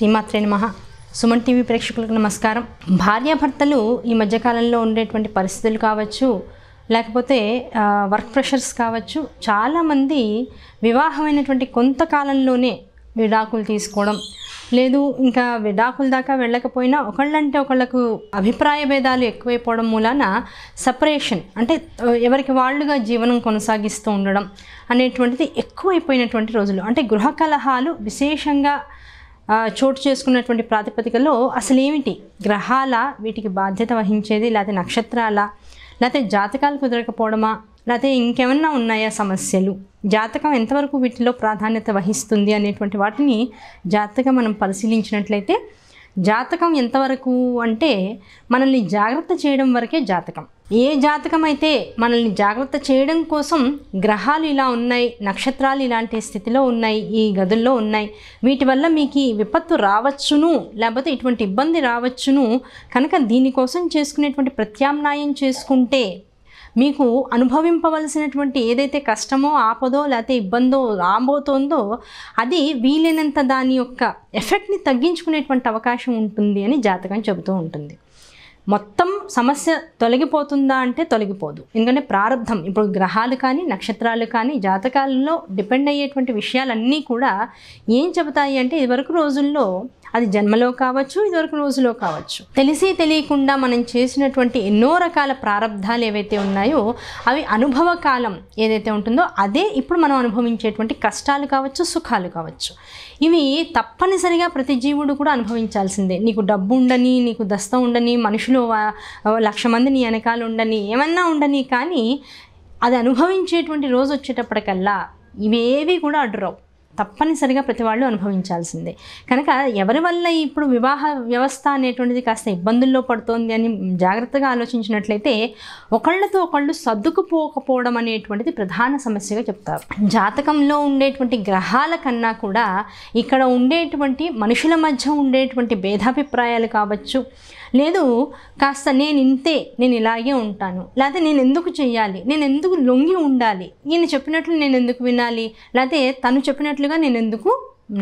శ్రీమాత్రే నమ సుమన్ టీవీ ప్రేక్షకులకు నమస్కారం భార్యాభర్తలు ఈ మధ్యకాలంలో ఉండేటువంటి పరిస్థితులు కావచ్చు లేకపోతే వర్క్ ప్రెషర్స్ కావచ్చు చాలామంది వివాహమైనటువంటి కొంతకాలంలోనే విడాకులు తీసుకోవడం లేదు ఇంకా విడాకుల దాకా వెళ్ళకపోయినా ఒకళ్ళంటే ఒకళ్ళకు అభిప్రాయ భేదాలు ఎక్కువైపోవడం మూలాన సపరేషన్ అంటే ఎవరికి వాళ్ళుగా జీవనం కొనసాగిస్తూ ఉండడం అనేటువంటిది ఎక్కువైపోయినటువంటి రోజులు అంటే గృహ కలహాలు విశేషంగా చోటు చేసుకున్నటువంటి ప్రాతిపదికలో అసలు ఏమిటి గ్రహాల వీటికి బాధ్యత వహించేది లేకపోతే నక్షత్రాల లేకపోతే జాతకాలు కుదరకపోవడమా లేకపోతే ఇంకేమన్నా ఉన్నాయా సమస్యలు జాతకం ఎంతవరకు వీటిలో ప్రాధాన్యత వహిస్తుంది అనేటువంటి వాటిని జాతకం మనం పరిశీలించినట్లయితే జాతకం ఎంతవరకు అంటే మనల్ని జాగ్రత్త చేయడం వరకే జాతకం ఏ జాతకం అయితే మనల్ని జాగ్రత్త చేయడం కోసం గ్రహాలు ఇలా ఉన్నాయి నక్షత్రాలు ఇలాంటి స్థితిలో ఉన్నాయి ఈ గదుల్లో ఉన్నాయి వీటి వల్ల మీకు విపత్తు రావచ్చును లేకపోతే ఇటువంటి ఇబ్బంది రావచ్చును కనుక దీనికోసం చేసుకునేటువంటి ప్రత్యామ్నాయం చేసుకుంటే మీకు అనుభవింపవలసినటువంటి ఏదైతే కష్టమో ఆపదో లేకపోతే ఇబ్బందో రాబోతోందో అది వీలైనంత దాని యొక్క ఎఫెక్ట్ని తగ్గించుకునేటువంటి అవకాశం ఉంటుంది అని జాతకం చెబుతూ ఉంటుంది మొత్తం సమస్య తొలగిపోతుందా అంటే తొలగిపోదు ఎందుకంటే ప్రారంభం ఇప్పుడు గ్రహాలు కానీ నక్షత్రాలు కానీ జాతకాలలో డిపెండ్ అయ్యేటువంటి విషయాలన్నీ కూడా ఏం చెబుతాయి అంటే ఇదివరకు రోజుల్లో అది జన్మలో కావచ్చు ఇదివరకు రోజులో కావచ్చు తెలిసి తెలియకుండా మనం చేసినటువంటి ఎన్నో రకాల ప్రారంధాలు ఏవైతే ఉన్నాయో అవి అనుభవ కాలం ఏదైతే ఉంటుందో అదే ఇప్పుడు మనం అనుభవించేటువంటి కష్టాలు కావచ్చు సుఖాలు కావచ్చు ఇవి తప్పనిసరిగా ప్రతి జీవుడు కూడా అనుభవించాల్సిందే నీకు డబ్బు ఉండని నీకు దస్త ఉండని మనుషులు లక్ష మంది నీ వెనకాల ఉండని ఏమన్నా ఉండని కానీ అది అనుభవించేటువంటి రోజు వచ్చేటప్పటికల్లా ఇవేవి కూడా అడ్డురావు తప్పనిసరిగా ప్రతి వాళ్ళు అనుభవించాల్సిందే కనుక ఎవరి వల్ల ఇప్పుడు వివాహ వ్యవస్థ అనేటువంటిది కాస్త ఇబ్బందుల్లో పడుతోంది అని జాగ్రత్తగా ఆలోచించినట్లయితే ఒకళ్ళతో ఒకళ్ళు సర్దుకుపోకపోవడం అనేటువంటిది ప్రధాన సమస్యగా చెప్తారు జాతకంలో ఉండేటువంటి గ్రహాల కన్నా కూడా ఇక్కడ ఉండేటువంటి మనుషుల మధ్య ఉండేటువంటి భేదాభిప్రాయాలు కావచ్చు లేదు కాస్త నేను ఇంతే నేను ఇలాగే ఉంటాను లేకపోతే నేను ఎందుకు చేయాలి నేను ఎందుకు లొంగి ఉండాలి ఈయన చెప్పినట్లు నేను ఎందుకు వినాలి లేకపోతే తను చెప్పినట్లుగా నేను ఎందుకు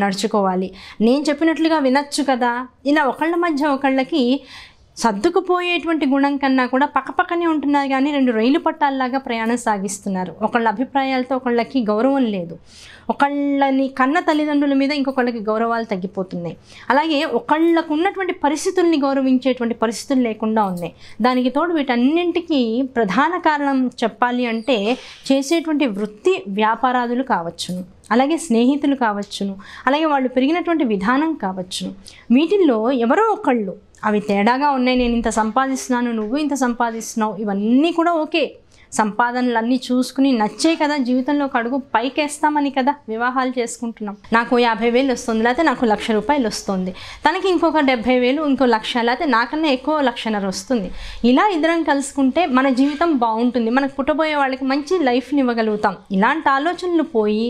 నడుచుకోవాలి నేను చెప్పినట్లుగా వినొచ్చు కదా ఇలా ఒకళ్ళ మధ్య ఒకళ్ళకి సర్దుకుపోయేటువంటి గుణం కన్నా కూడా పక్కపక్కనే ఉంటున్నారు కానీ రెండు రైలు పట్టాల్లాగా ప్రయాణం సాగిస్తున్నారు ఒకళ్ళ అభిప్రాయాలతో ఒకళ్ళకి గౌరవం లేదు ఒకళ్ళని కన్న తల్లిదండ్రుల మీద ఇంకొకళ్ళకి గౌరవాలు తగ్గిపోతున్నాయి అలాగే ఒకళ్ళకు ఉన్నటువంటి పరిస్థితుల్ని గౌరవించేటువంటి పరిస్థితులు లేకుండా ఉన్నాయి దానికి తోడు వీటన్నింటికీ ప్రధాన కారణం చెప్పాలి అంటే చేసేటువంటి వృత్తి వ్యాపారాదులు కావచ్చును అలాగే స్నేహితులు కావచ్చును అలాగే వాళ్ళు పెరిగినటువంటి విధానం కావచ్చును వీటిల్లో ఎవరో ఒకళ్ళు అవి తేడాగా ఉన్నాయి నేను ఇంత సంపాదిస్తున్నాను నువ్వు ఇంత సంపాదిస్తున్నావు ఇవన్నీ కూడా ఓకే సంపాదనలన్నీ చూసుకుని నచ్చే కదా జీవితంలో అడుగు పైకేస్తామని కదా వివాహాలు చేసుకుంటున్నాం నాకు యాభై వేలు వస్తుంది లేకపోతే నాకు లక్ష రూపాయలు వస్తుంది తనకి ఇంకొక డెబ్బై వేలు ఇంకో లక్ష లేకపోతే నాకన్నా ఎక్కువ లక్షన్నర వస్తుంది ఇలా ఇద్దరం కలుసుకుంటే మన జీవితం బాగుంటుంది మనకు పుట్టబోయే వాళ్ళకి మంచి లైఫ్ని ఇవ్వగలుగుతాం ఇలాంటి ఆలోచనలు పోయి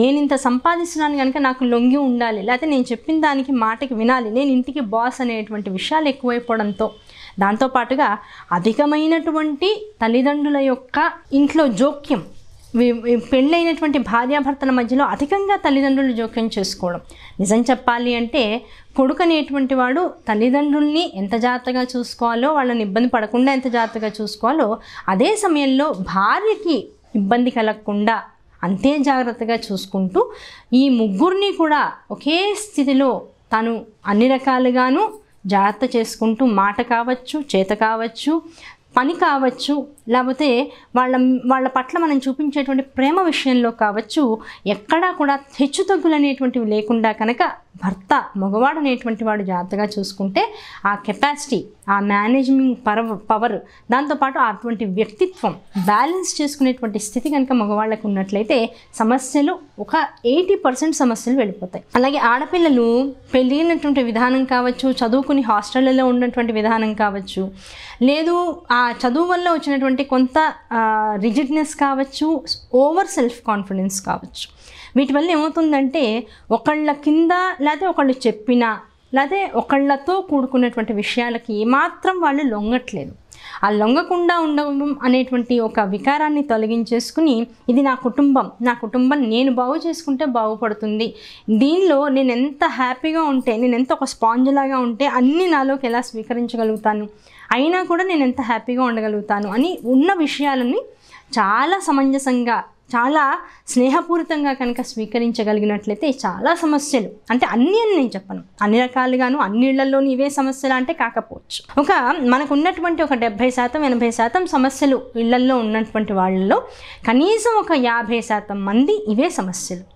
నేను ఇంత సంపాదిస్తున్నాను కనుక నాకు లొంగి ఉండాలి లేకపోతే నేను చెప్పిన దానికి మాటకి వినాలి నేను ఇంటికి బాస్ అనేటువంటి విషయాలు ఎక్కువైపోవడంతో దాంతోపాటుగా అధికమైనటువంటి తల్లిదండ్రుల యొక్క ఇంట్లో జోక్యం పెళ్ళైనటువంటి భార్యాభర్తల మధ్యలో అధికంగా తల్లిదండ్రులు జోక్యం చేసుకోవడం నిజం చెప్పాలి అంటే కొడుకు అనేటువంటి వాడు తల్లిదండ్రుల్ని ఎంత జాగ్రత్తగా చూసుకోవాలో వాళ్ళని ఇబ్బంది పడకుండా ఎంత జాగ్రత్తగా చూసుకోవాలో అదే సమయంలో భార్యకి ఇబ్బంది కలగకుండా అంతే జాగ్రత్తగా చూసుకుంటూ ఈ ముగ్గురిని కూడా ఒకే స్థితిలో తను అన్ని రకాలుగాను జాగ్రత్త చేసుకుంటూ మాట కావచ్చు చేత కావచ్చు పని కావచ్చు లేకపోతే వాళ్ళ వాళ్ళ పట్ల మనం చూపించేటువంటి ప్రేమ విషయంలో కావచ్చు ఎక్కడా కూడా హెచ్చుతగ్గులు అనేటువంటివి లేకుండా కనుక భర్త మగవాడు అనేటువంటి వాడు జాగ్రత్తగా చూసుకుంటే ఆ కెపాసిటీ ఆ మేనేజ్మెంట్ పరవ పవర్ దాంతోపాటు అటువంటి వ్యక్తిత్వం బ్యాలెన్స్ చేసుకునేటువంటి స్థితి కనుక మగవాళ్ళకు ఉన్నట్లయితే సమస్యలు ఒక ఎయిటీ పర్సెంట్ సమస్యలు వెళ్ళిపోతాయి అలాగే ఆడపిల్లలు పెళ్ళినటువంటి విధానం కావచ్చు చదువుకుని హాస్టళ్ళలో ఉన్నటువంటి విధానం కావచ్చు లేదు ఆ చదువు వల్ల వచ్చినటువంటి అంటే కొంత రిజిడ్నెస్ కావచ్చు ఓవర్ సెల్ఫ్ కాన్ఫిడెన్స్ కావచ్చు వీటి వల్ల ఏమవుతుందంటే ఒకళ్ళ కింద లేకపోతే ఒకళ్ళు చెప్పిన లేదా ఒకళ్ళతో కూడుకున్నటువంటి విషయాలకి ఏమాత్రం వాళ్ళు లొంగట్లేదు ఆ లొంగకుండా ఉండడం అనేటువంటి ఒక వికారాన్ని తొలగించేసుకుని ఇది నా కుటుంబం నా కుటుంబం నేను బాగు చేసుకుంటే బాగుపడుతుంది దీనిలో నేను ఎంత హ్యాపీగా ఉంటే నేను ఎంత ఒక స్పాంజ్ లాగా ఉంటే అన్నీ నాలోకి ఎలా స్వీకరించగలుగుతాను అయినా కూడా నేను ఎంత హ్యాపీగా ఉండగలుగుతాను అని ఉన్న విషయాలని చాలా సమంజసంగా చాలా స్నేహపూరితంగా కనుక స్వీకరించగలిగినట్లయితే చాలా సమస్యలు అంటే అన్ని అని నేను చెప్పను అన్ని రకాలుగాను అన్నిళ్లలోనూ ఇవే సమస్యలు అంటే కాకపోవచ్చు ఒక మనకు ఉన్నటువంటి ఒక డెబ్బై శాతం ఎనభై శాతం సమస్యలు ఇళ్లల్లో ఉన్నటువంటి వాళ్ళలో కనీసం ఒక యాభై శాతం మంది ఇవే సమస్యలు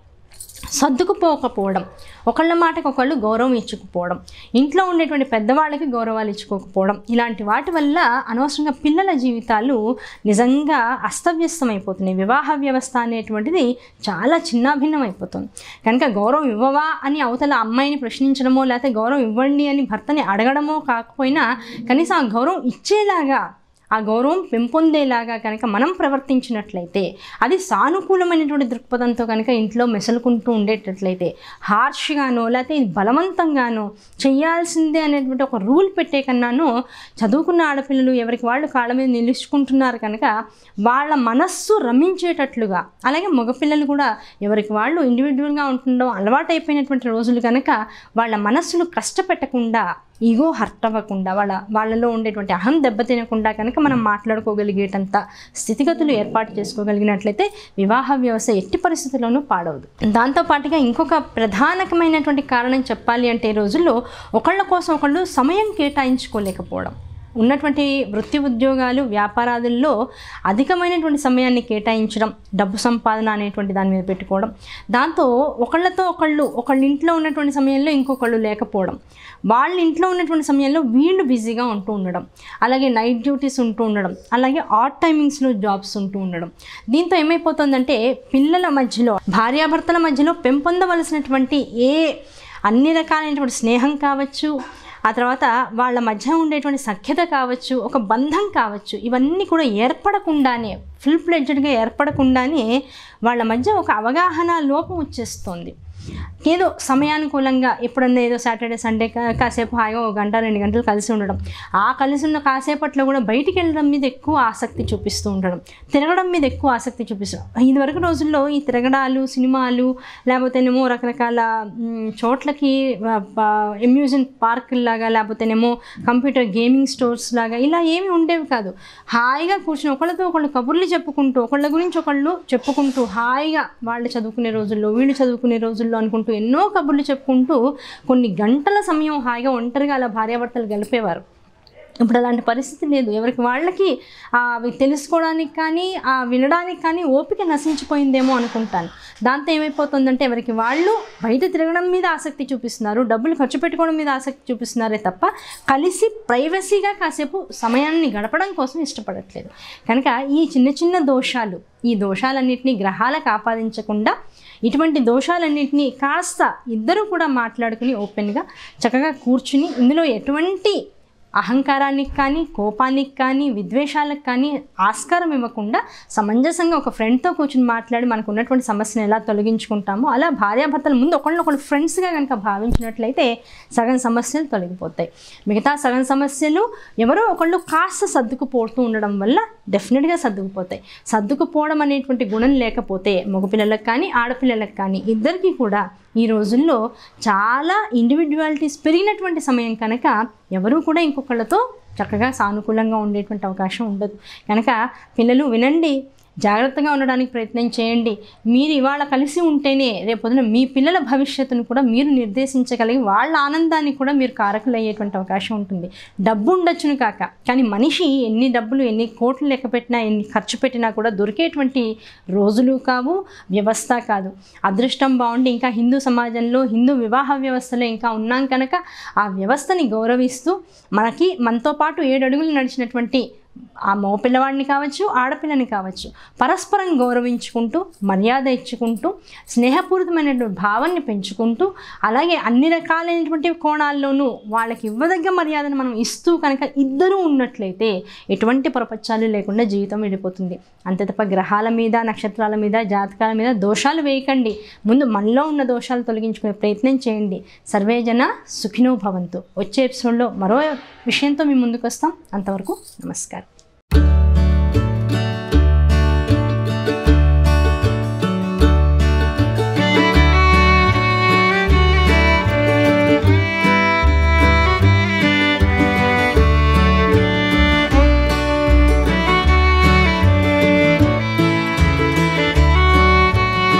సర్దుకుపోకపోవడం ఒకళ్ళ మాటకు ఒకళ్ళు గౌరవం ఇచ్చుకుపోవడం ఇంట్లో ఉండేటువంటి పెద్దవాళ్ళకి గౌరవాలు ఇచ్చుకోకపోవడం ఇలాంటి వాటి వల్ల అనవసరంగా పిల్లల జీవితాలు నిజంగా అస్తవ్యస్తమైపోతున్నాయి వివాహ వ్యవస్థ అనేటువంటిది చాలా చిన్నాభిన్నం అయిపోతుంది కనుక గౌరవం ఇవ్వవా అని అవతల అమ్మాయిని ప్రశ్నించడమో లేకపోతే గౌరవం ఇవ్వండి అని భర్తని అడగడమో కాకపోయినా కనీసం ఆ గౌరవం ఇచ్చేలాగా ఆ గౌరవం పెంపొందేలాగా కనుక మనం ప్రవర్తించినట్లయితే అది సానుకూలమైనటువంటి దృక్పథంతో కనుక ఇంట్లో మెసలుకుంటూ ఉండేటట్లయితే హార్ష్గానో లేకపోతే బలవంతంగానో చేయాల్సిందే అనేటువంటి ఒక రూల్ పెట్టే కన్నాను చదువుకున్న ఆడపిల్లలు ఎవరికి వాళ్ళు కాళ్ళ మీద నిలుచుకుంటున్నారు కనుక వాళ్ళ మనస్సు రమించేటట్లుగా అలాగే మగపిల్లలు కూడా ఎవరికి వాళ్ళు ఇండివిజువల్గా ఉంటుండడం అలవాటైపోయినటువంటి రోజులు కనుక వాళ్ళ మనస్సును కష్టపెట్టకుండా ఈగో హర్ట్ అవ్వకుండా వాళ్ళ వాళ్ళలో ఉండేటువంటి అహం దెబ్బతినకుండా కనుక మనం మాట్లాడుకోగలిగేటంత స్థితిగతులు ఏర్పాటు చేసుకోగలిగినట్లయితే వివాహ వ్యవస్థ ఎట్టి పరిస్థితుల్లోనూ పాడవదు దాంతోపాటుగా ఇంకొక ప్రధానకమైనటువంటి కారణం చెప్పాలి అంటే ఈ రోజుల్లో ఒకళ్ళ కోసం ఒకళ్ళు సమయం కేటాయించుకోలేకపోవడం ఉన్నటువంటి వృత్తి ఉద్యోగాలు వ్యాపారాదుల్లో అధికమైనటువంటి సమయాన్ని కేటాయించడం డబ్బు సంపాదన అనేటువంటి దాని మీద పెట్టుకోవడం దాంతో ఒకళ్ళతో ఒకళ్ళు ఒకళ్ళ ఇంట్లో ఉన్నటువంటి సమయంలో ఇంకొకళ్ళు లేకపోవడం వాళ్ళ ఇంట్లో ఉన్నటువంటి సమయంలో వీళ్ళు బిజీగా ఉంటూ ఉండడం అలాగే నైట్ డ్యూటీస్ ఉంటూ ఉండడం అలాగే ఆర్ట్ టైమింగ్స్లో జాబ్స్ ఉంటూ ఉండడం దీంతో ఏమైపోతుందంటే పిల్లల మధ్యలో భార్యాభర్తల మధ్యలో పెంపొందవలసినటువంటి ఏ అన్ని రకాలైనటువంటి స్నేహం కావచ్చు ఆ తర్వాత వాళ్ళ మధ్య ఉండేటువంటి సఖ్యత కావచ్చు ఒక బంధం కావచ్చు ఇవన్నీ కూడా ఏర్పడకుండానే ఫుల్ ఫ్లెడ్జ్డ్గా ఏర్పడకుండానే వాళ్ళ మధ్య ఒక అవగాహన లోపం వచ్చేస్తుంది ఏదో సమయానుకూలంగా ఎప్పుడన్నా ఏదో సాటర్డే సండే కాసేపు హాయిగా ఒక గంట రెండు గంటలు కలిసి ఉండడం ఆ కలిసి ఉన్న కాసేపట్లో కూడా బయటికి వెళ్ళడం మీద ఎక్కువ ఆసక్తి చూపిస్తూ ఉండడం తిరగడం మీద ఎక్కువ ఆసక్తి చూపిస్తాం ఇదివరకు రోజుల్లో ఈ తిరగడాలు సినిమాలు లేకపోతేనేమో రకరకాల చోట్లకి అమ్యూజ్మెంట్ లాగా లేకపోతేనేమో కంప్యూటర్ గేమింగ్ స్టోర్స్ లాగా ఇలా ఏమి ఉండేవి కాదు హాయిగా కూర్చుని ఒకళ్ళతో ఒకళ్ళు కబుర్లు చెప్పుకుంటూ ఒకళ్ళ గురించి ఒకళ్ళు చెప్పుకుంటూ హాయిగా వాళ్ళు చదువుకునే రోజుల్లో వీళ్ళు చదువుకునే రోజుల్లో కబుర్లు అనుకుంటూ ఎన్నో కబుర్లు చెప్పుకుంటూ కొన్ని గంటల సమయం హాయిగా ఒంటరిగా అలా భార్యాభర్తలు గలిపేవారు ఇప్పుడు అలాంటి పరిస్థితి లేదు ఎవరికి వాళ్ళకి అవి తెలుసుకోవడానికి కానీ ఆ వినడానికి కానీ ఓపిక నశించిపోయిందేమో అనుకుంటాను దాంతో ఏమైపోతుందంటే ఎవరికి వాళ్ళు బయట తిరగడం మీద ఆసక్తి చూపిస్తున్నారు డబ్బులు ఖర్చు పెట్టుకోవడం మీద ఆసక్తి చూపిస్తున్నారే తప్ప కలిసి ప్రైవసీగా కాసేపు సమయాన్ని గడపడం కోసం ఇష్టపడట్లేదు కనుక ఈ చిన్న చిన్న దోషాలు ఈ దోషాలన్నింటినీ గ్రహాలకు ఆపాదించకుండా ఇటువంటి దోషాలన్నింటినీ కాస్త ఇద్దరు కూడా మాట్లాడుకుని ఓపెన్గా చక్కగా కూర్చుని ఇందులో ఎటువంటి అహంకారానికి కానీ కోపానికి కానీ విద్వేషాలకు కానీ ఆస్కారం ఇవ్వకుండా సమంజసంగా ఒక ఫ్రెండ్తో కూర్చుని మాట్లాడి మనకు ఉన్నటువంటి సమస్యను ఎలా తొలగించుకుంటామో అలా భార్యాభర్తల ముందు ఒకళ్ళనొకళ్ళు ఫ్రెండ్స్గా కనుక భావించినట్లయితే సగం సమస్యలు తొలగిపోతాయి మిగతా సగం సమస్యలు ఎవరో ఒకళ్ళు కాస్త సర్దుకుపోతూ ఉండడం వల్ల డెఫినెట్గా సర్దుకుపోతాయి సర్దుకుపోవడం అనేటువంటి గుణం లేకపోతే మగపిల్లలకు కానీ ఆడపిల్లలకు కానీ ఇద్దరికీ కూడా ఈ రోజుల్లో చాలా ఇండివిజువాలిటీస్ పెరిగినటువంటి సమయం కనుక ఎవరూ కూడా ఇంకొకళ్ళతో చక్కగా సానుకూలంగా ఉండేటువంటి అవకాశం ఉండదు కనుక పిల్లలు వినండి జాగ్రత్తగా ఉండడానికి ప్రయత్నం చేయండి మీరు ఇవాళ కలిసి ఉంటేనే రేపొద్దున మీ పిల్లల భవిష్యత్తును కూడా మీరు నిర్దేశించగలిగి వాళ్ళ ఆనందాన్ని కూడా మీరు కారకులు అయ్యేటువంటి అవకాశం ఉంటుంది డబ్బు ఉండొచ్చును కాక కానీ మనిషి ఎన్ని డబ్బులు ఎన్ని కోట్లు లెక్క పెట్టినా ఎన్ని ఖర్చు పెట్టినా కూడా దొరికేటువంటి రోజులు కావు వ్యవస్థ కాదు అదృష్టం బాగుండి ఇంకా హిందూ సమాజంలో హిందూ వివాహ వ్యవస్థలో ఇంకా ఉన్నాం కనుక ఆ వ్యవస్థని గౌరవిస్తూ మనకి మనతో పాటు ఏడు అడుగులు నడిచినటువంటి ఆ పిల్లవాడిని కావచ్చు ఆడపిల్లని కావచ్చు పరస్పరం గౌరవించుకుంటూ మర్యాద ఇచ్చుకుంటూ స్నేహపూరితమైనటువంటి భావాన్ని పెంచుకుంటూ అలాగే అన్ని రకాలైనటువంటి కోణాల్లోనూ వాళ్ళకి ఇవ్వదగ్గ మర్యాదను మనం ఇస్తూ కనుక ఇద్దరూ ఉన్నట్లయితే ఎటువంటి ప్రపంచాలు లేకుండా జీవితం వెళ్ళిపోతుంది అంతే తప్ప గ్రహాల మీద నక్షత్రాల మీద జాతకాల మీద దోషాలు వేయకండి ముందు మనలో ఉన్న దోషాలు తొలగించుకునే ప్రయత్నం చేయండి సర్వేజన సుఖినో భవంతు వచ్చే ఎపిసోడ్లో మరో విషయంతో మీ ముందుకు వస్తాం అంతవరకు నమస్కారం